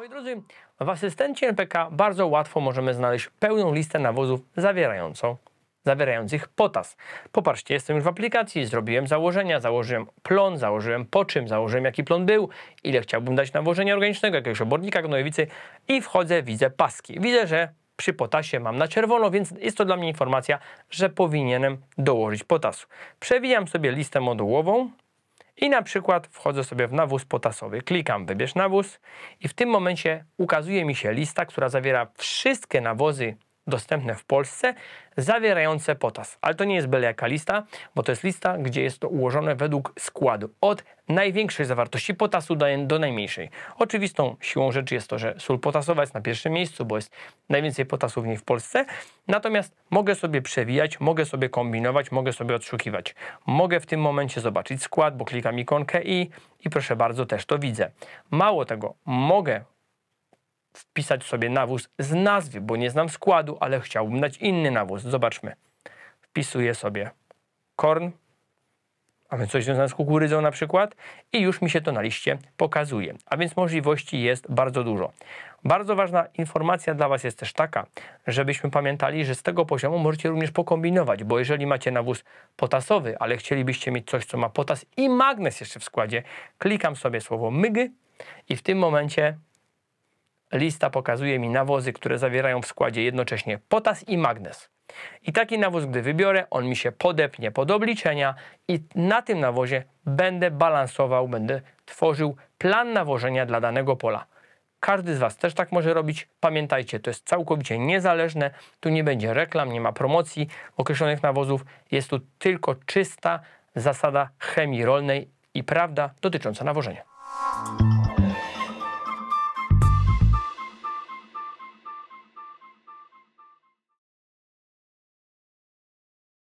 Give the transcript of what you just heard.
Moi drodzy, w asystencie NPK bardzo łatwo możemy znaleźć pełną listę nawozów zawierającą, zawierających potas. Popatrzcie, jestem już w aplikacji, zrobiłem założenia, założyłem plon, założyłem po czym, założyłem jaki plon był, ile chciałbym dać nawożenia organicznego, jakiegoś obornika gnojowicy i wchodzę, widzę paski. Widzę, że przy potasie mam na czerwono, więc jest to dla mnie informacja, że powinienem dołożyć potasu. Przewijam sobie listę modułową, i na przykład wchodzę sobie w nawóz potasowy, klikam wybierz nawóz i w tym momencie ukazuje mi się lista, która zawiera wszystkie nawozy dostępne w Polsce, zawierające potas. Ale to nie jest byle jaka lista, bo to jest lista, gdzie jest to ułożone według składu. Od największej zawartości potasu do najmniejszej. Oczywistą siłą rzeczy jest to, że sól potasowa jest na pierwszym miejscu, bo jest najwięcej potasu w niej w Polsce. Natomiast mogę sobie przewijać, mogę sobie kombinować, mogę sobie odszukiwać. Mogę w tym momencie zobaczyć skład, bo klikam ikonkę i, i proszę bardzo, też to widzę. Mało tego, mogę wpisać sobie nawóz z nazwy, bo nie znam składu, ale chciałbym dać inny nawóz. Zobaczmy. Wpisuję sobie korn, mamy coś związane z kukurydzą na przykład i już mi się to na liście pokazuje. A więc możliwości jest bardzo dużo. Bardzo ważna informacja dla Was jest też taka, żebyśmy pamiętali, że z tego poziomu możecie również pokombinować, bo jeżeli macie nawóz potasowy, ale chcielibyście mieć coś, co ma potas i magnes jeszcze w składzie, klikam sobie słowo mygy i w tym momencie lista pokazuje mi nawozy, które zawierają w składzie jednocześnie potas i magnez. I taki nawóz, gdy wybiorę, on mi się podepnie pod obliczenia i na tym nawozie będę balansował, będę tworzył plan nawożenia dla danego pola. Każdy z Was też tak może robić. Pamiętajcie, to jest całkowicie niezależne. Tu nie będzie reklam, nie ma promocji określonych nawozów. Jest tu tylko czysta zasada chemii rolnej i prawda dotycząca nawożenia.